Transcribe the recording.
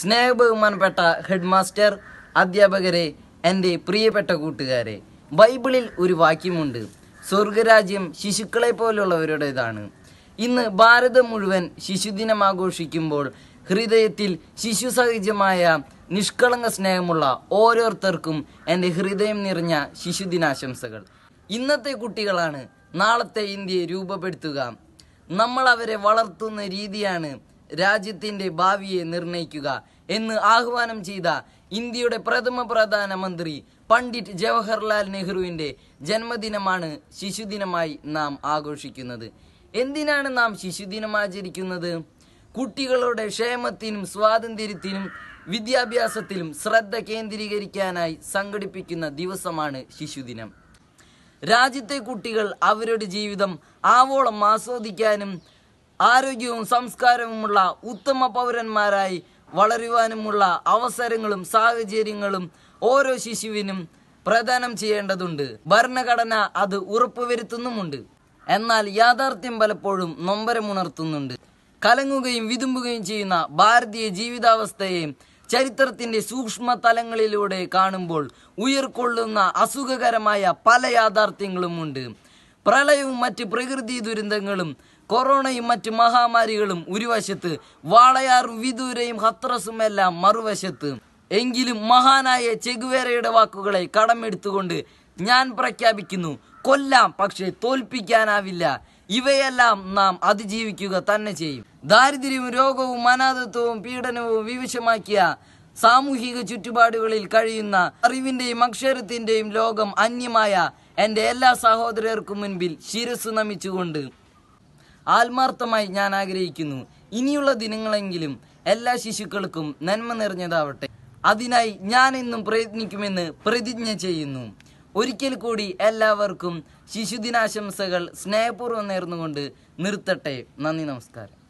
സ്നേഹബഹുമാനപ്പെട്ട head master അധ്യാപകരെ എൻ്റെ പ്രിയപ്പെട്ട കൂട്ടുകാരെ ബൈബിളിൽ ഒരു വാക്യമുണ്ട് സ്വർഗരാജ്യം ശിശുക്കളെ പോലുള്ളവരുടേതാണ് ഇന്ന് ഭാരതം മുഴുവൻ ശിശുദിനം ആഘോഷിക്കുമ്പോൾ ഹൃദയത്തിൽ ശിശു സഹജമായ നിഷ്കളങ്ക സ്നേഹമുള്ള ഓരോരുത്തർക്കും എൻ്റെ ഹൃദയം നിറഞ്ഞ ശിശുദിനാശംസകൾ ഇന്നത്തെ കുട്ടികളാണ് നാളത്തെ ഇന്ത്യയെ രൂപപ്പെടുത്തുക നമ്മൾ അവരെ വളർത്തുന്ന രീതിയാണ് രാജ്യത്തിന്റെ ഭാവിയെ നിർണയിക്കുക എന്ന് ആഹ്വാനം ചെയ്ത ഇന്ത്യയുടെ പ്രഥമ പ്രധാനമന്ത്രി പണ്ഡിറ്റ് ജവഹർലാൽ നെഹ്റുവിന്റെ ജന്മദിനമാണ് ശിശുദിനമായി നാം ആഘോഷിക്കുന്നത് എന്തിനാണ് നാം ശിശുദിനം ആചരിക്കുന്നത് കുട്ടികളുടെ ക്ഷേമത്തിനും സ്വാതന്ത്ര്യത്തിനും വിദ്യാഭ്യാസത്തിലും ശ്രദ്ധ കേന്ദ്രീകരിക്കാനായി സംഘടിപ്പിക്കുന്ന ദിവസമാണ് ശിശുദിനം രാജ്യത്തെ കുട്ടികൾ അവരുടെ ജീവിതം ആവോളം ആസ്വദിക്കാനും ആരോഗ്യവും സംസ്കാരവുമുള്ള ഉത്തമ പൗരന്മാരായി വളരുവാനുമുള്ള അവസരങ്ങളും സാഹചര്യങ്ങളും ഓരോ ശിശുവിനും പ്രദാനം ചെയ്യേണ്ടതുണ്ട് ഭരണഘടന അത് ഉറപ്പുവരുത്തുന്നുമുണ്ട് എന്നാൽ യാഥാർത്ഥ്യം പലപ്പോഴും നൊമ്പരമുണർത്തുന്നുണ്ട് കലങ്ങുകയും വിതുമ്പുകയും ചെയ്യുന്ന ഭാരതീയ ജീവിതാവസ്ഥയെ ചരിത്രത്തിന്റെ സൂക്ഷ്മ തലങ്ങളിലൂടെ കാണുമ്പോൾ ഉയർക്കൊള്ളുന്ന അസുഖകരമായ പല യാഥാർത്ഥ്യങ്ങളുമുണ്ട് പ്രളയവും മറ്റ് പ്രകൃതി ദുരന്തങ്ങളും കൊറോണയും മറ്റ് മഹാമാരികളും ഒരു വശത്ത് വാളയാറും വിദൂരയും ഹത്രസും എല്ലാം മറുവശത്ത് എങ്കിലും മഹാനായ ചെഗുവേരയുടെ വാക്കുകളെ കടമെടുത്തുകൊണ്ട് ഞാൻ പ്രഖ്യാപിക്കുന്നു കൊല്ലാം പക്ഷെ തോൽപ്പിക്കാനാവില്ല ഇവയെല്ലാം നാം അതിജീവിക്കുക തന്നെ ചെയ്യും ദാരിദ്ര്യവും രോഗവും അനാഥത്വവും പീഡനവും വിവശമാക്കിയ സാമൂഹിക ചുറ്റുപാടുകളിൽ കഴിയുന്ന അറിവിന്റെയും അക്ഷരത്തിന്റെയും ലോകം അന്യമായ എൻ്റെ എല്ലാ സഹോദരർക്കും മുൻപിൽ ശിരസ് നമിച്ചുകൊണ്ട് ആത്മാർത്ഥമായി ഞാൻ ആഗ്രഹിക്കുന്നു ഇനിയുള്ള ദിനങ്ങളെങ്കിലും എല്ലാ ശിശുക്കൾക്കും നന്മ നിറഞ്ഞതാവട്ടെ അതിനായി ഞാൻ ഇന്നും പ്രയത്നിക്കുമെന്ന് പ്രതിജ്ഞ ചെയ്യുന്നു ഒരിക്കൽ കൂടി എല്ലാവർക്കും ശിശുദിനാശംസകൾ സ്നേഹപൂർവ്വം നേർന്നുകൊണ്ട് നിർത്തട്ടെ നന്ദി നമസ്കാരം